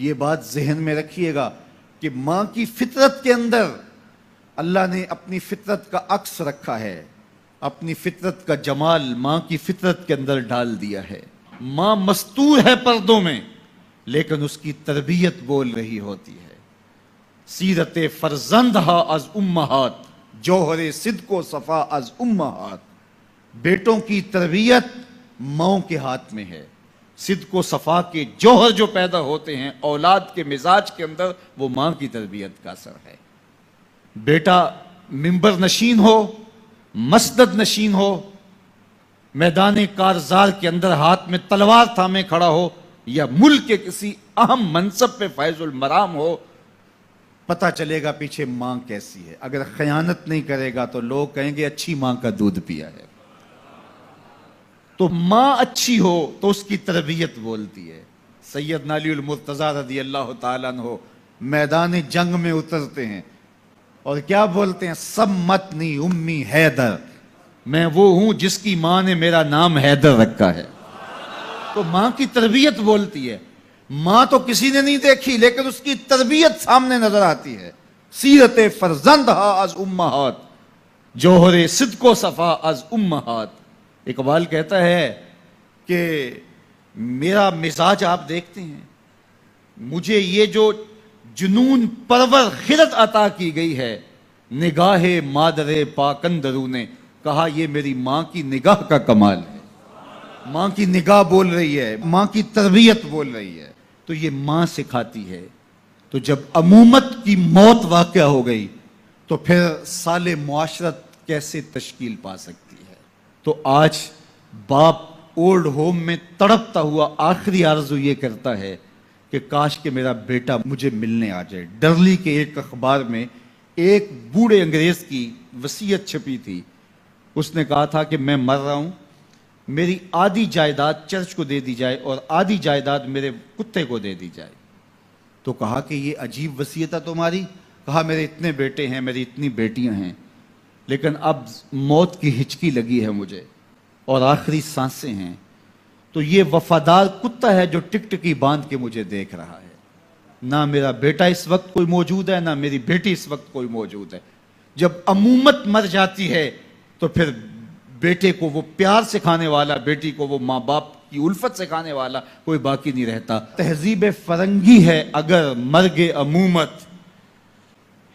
ये बात जहन में रखिएगा कि माँ की फितरत के अंदर अल्लाह ने अपनी फितरत का अक्स रखा है अपनी फितरत का जमाल माँ की फितरत के अंदर डाल दिया है माँ मस्तूर है पर्दों में लेकिन उसकी तरबियत बोल रही होती है सीरत फरजंद अज उम्महात जौहर सिद्ध को सफ़ा अज उम्महात बेटों की तरबियत माओ के हाथ में है सिद्ध को सफ़ा के जौहर जो पैदा होते हैं औलाद के मिजाज के अंदर वो माँ की तरबियत का असर है बेटा मिंबर नशीन हो मसदद नशीन हो मैदान कारजार के अंदर हाथ में तलवार थामे खड़ा हो या मुल्क के किसी अहम मनसब पे फैजुल मराम हो पता चलेगा पीछे माँ कैसी है अगर खयानत नहीं करेगा तो लोग कहेंगे अच्छी माँ का दूध पिया है तो माँ अच्छी हो तो उसकी तरबियत बोलती है सैयद नाली मुर्तज़ा रदी अल्लाह हो मैदान जंग में उतरते हैं और क्या बोलते हैं सब मतनी उम्मी हैदर मैं वो हूं जिसकी माँ ने मेरा नाम हैदर रखा है तो माँ की तरबियत बोलती है माँ तो किसी ने नहीं देखी लेकिन उसकी तरबियत सामने नजर आती है सीरत फरजंद हा अज उम्मात जोहर सिद को सफ़ा अज हाथ इकबाल कहता है कि मेरा मिजाज आप देखते हैं मुझे ये जो जुनून परवर खिरत अता की गई है निगाह मादरे पाकंदरू ने कहा यह मेरी मां की निगाह का कमाल है मां की निगाह बोल रही है मां की तरबियत बोल रही है तो ये मां सिखाती है तो जब अमूमत की मौत वाक़ हो गई तो फिर साल माशरत कैसे तश्कील पा सकती तो आज बाप ओल्ड होम में तड़पता हुआ आखिरी आरजू ये करता है कि काश के मेरा बेटा मुझे मिलने आ जाए डरली के एक अखबार में एक बूढ़े अंग्रेज की वसीयत छपी थी उसने कहा था कि मैं मर रहा हूँ मेरी आधी जायदाद चर्च को दे दी जाए और आधी जायदाद मेरे कुत्ते को दे दी जाए तो कहा कि ये अजीब वसीयत है तुम्हारी कहा मेरे इतने बेटे हैं मेरी इतनी बेटियां हैं लेकिन अब मौत की हिचकी लगी है मुझे और आखिरी सांसें हैं तो ये वफादार कुत्ता है जो टिकटकी बांध के मुझे देख रहा है ना मेरा बेटा इस वक्त कोई मौजूद है ना मेरी बेटी इस वक्त कोई मौजूद है जब अमूमत मर जाती है तो फिर बेटे को वो प्यार सिखाने वाला बेटी को वो माँ बाप की उल्फत सिखाने वाला कोई बाकी नहीं रहता तहजीब फरंगी है अगर मर गए अमूमत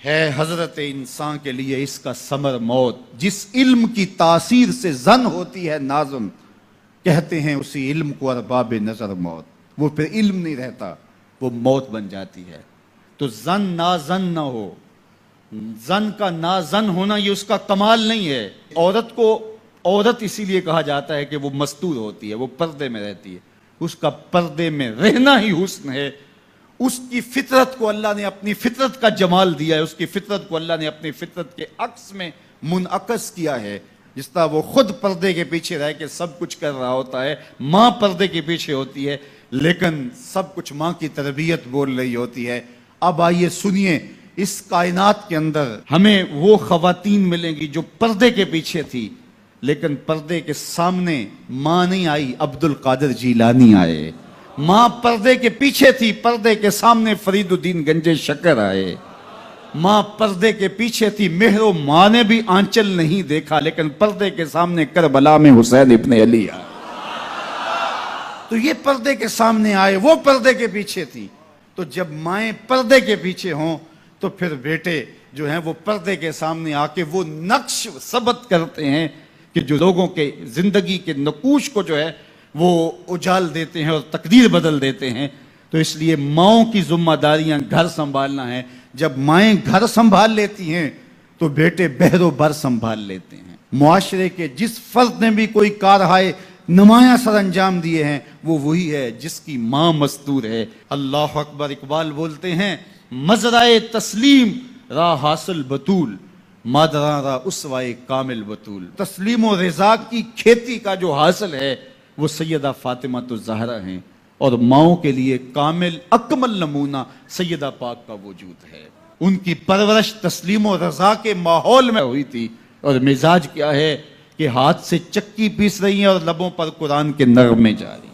है हजरत इंसान के लिए इसका समर मौत जिस इल्म की तासीर से जन होती है नाजम कहते हैं उसी इल्म को अरबाब नज़र मौत वो फिर इल्म नहीं रहता वो मौत बन जाती है तो जन ना जन ना हो जन का ना जन होना ये उसका कमाल नहीं है औरत को औरत इसीलिए कहा जाता है कि वो मस्तूर होती है वो पर्दे में रहती है उसका पर्दे में रहना ही हुस्न है उसकी फितरत को अल्लाह ने अपनी फितरत का जमाल दिया है उसकी फितरत को अल्लाह ने अपनी फितरत के अक्स में मुनकस किया है जिस तरह वो खुद पर्दे के पीछे रह के सब कुछ कर रहा होता है माँ पर्दे के पीछे होती है लेकिन सब कुछ माँ की तरबियत बोल रही होती है अब आइए सुनिए इस कायनात के अंदर हमें वो खातन मिलेंगी जो पर्दे के पीछे थी लेकिन पर्दे के सामने माँ नहीं आई अब्दुल कादर लानी आए मां पर्दे के पीछे थी पर्दे के सामने फरीदुद्दीन गंजे शकर आए मां पर्दे के पीछे थी मेहरो माँ ने भी आंचल नहीं देखा लेकिन पर्दे के सामने करबला में हुसैन इब्ने अली आए तो ये पर्दे के सामने आए वो पर्दे के पीछे थी तो जब माए पर्दे के पीछे हों तो फिर बेटे जो हैं वो पर्दे के सामने आके वो नक्श सबत करते हैं कि जो लोगों के ज़िंदगी के नकूश को जो है वो उजाल देते हैं और तकदीर बदल देते हैं तो इसलिए माओ की जिम्मेदारियां घर संभालना है जब माएँ घर संभाल लेती हैं तो बेटे बहरों भर संभाल लेते हैं माशरे के जिस फर्द ने भी कोई कारहाय नुमाया सर अंजाम दिए हैं वो वही है जिसकी माँ मस्तूर है अल्लाह अकबर इकबाल बोलते हैं मजराए तस्लीम रा हासिल बतूल मादरा रा वाय कामिल बतूल तस्लीम व की खेती का जो हासिल है वो सैदा फातिमा तो जहरा हैं और माओ के लिए कामिल अकमल नमूना सैदा पाक का वजूद है उनकी परवरश तस्लीम और रजा के माहौल में हुई थी और मिजाज क्या है कि हाथ से चक्की पीस रही हैं और लबों पर कुरान के नगमे जा रही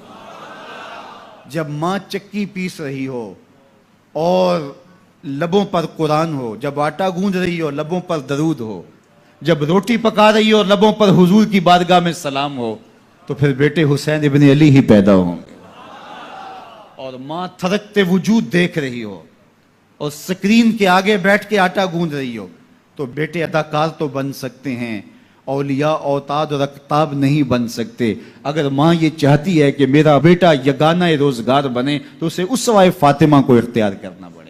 जब माँ चक्की पीस रही हो और लबों पर कुरान हो जब आटा गूंज रही हो लबों पर दरूद हो जब रोटी पका रही हो और लबों पर हुजूर की बारगाह में सलाम हो तो फिर बेटे हुसैन इबन अली ही पैदा होंगे और माँ थरकते वजूद देख रही हो और स्क्रीन के आगे बैठ के आटा गूंद रही हो तो बेटे अदाकार तो बन सकते हैं औलिया औताद और अकताब नहीं बन सकते अगर माँ ये चाहती है कि मेरा बेटा यगाना रोजगार बने तो उसे उस वाय फातिमा को इख्तियार करना पड़े